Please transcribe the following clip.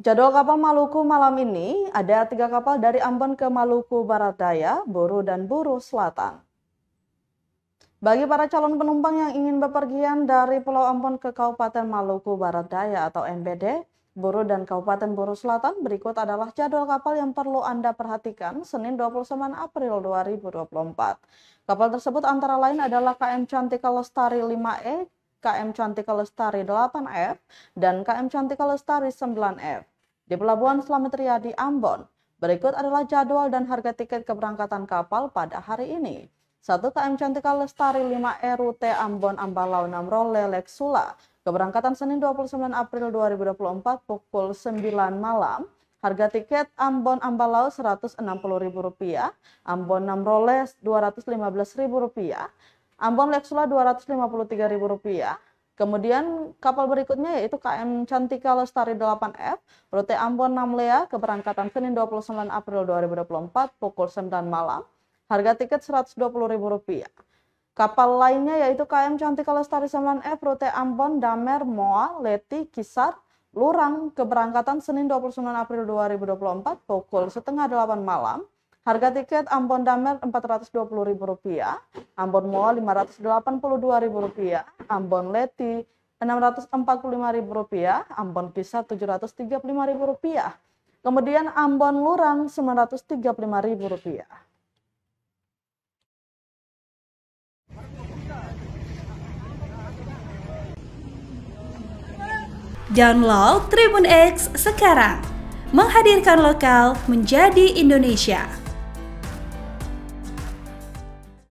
Jadwal kapal Maluku malam ini ada tiga kapal dari Ambon ke Maluku Barat Daya, Buru, dan Buru Selatan. Bagi para calon penumpang yang ingin bepergian dari Pulau Ambon ke Kabupaten Maluku Barat Daya atau MBD, Buru dan Kabupaten Buru Selatan, berikut adalah jadwal kapal yang perlu Anda perhatikan Senin 29 April 2024. Kapal tersebut antara lain adalah KM Cantika Lestari 5E, KM Cantika Lestari 8F dan KM Cantika Lestari 9F di Pelabuhan Slamet Riyadi Ambon. Berikut adalah jadwal dan harga tiket keberangkatan kapal pada hari ini. 1 KM Cantika Lestari 5 RUT Ambon Ambalau Namrol Lelek Sula. Keberangkatan Senin 29 April 2024 pukul 9 malam. Harga tiket Ambon Ambalau Rp160.000, Ambon Namrole Rp215.000, Ambon Lexula Rp253.000. Kemudian kapal berikutnya yaitu KM Cantika Lestari 8F, rute Ambon Namlea, keberangkatan Senin 29 April 2024 pukul 9 malam. Harga tiket Rp120.000. Kapal lainnya yaitu KM Cantika Lestari 9F, rute Ambon Damer Moa Leti Kisar Lurang, keberangkatan Senin 29 April 2024 pukul setengah 8 malam. Harga tiket Ambon Damer Rp420.000, Ambon Mall Rp582.000, Ambon Leti Rp645.000, Ambon Kisah Rp735.000, kemudian Ambon Lurang Rp935.000. Download Tribun X sekarang, menghadirkan lokal menjadi Indonesia.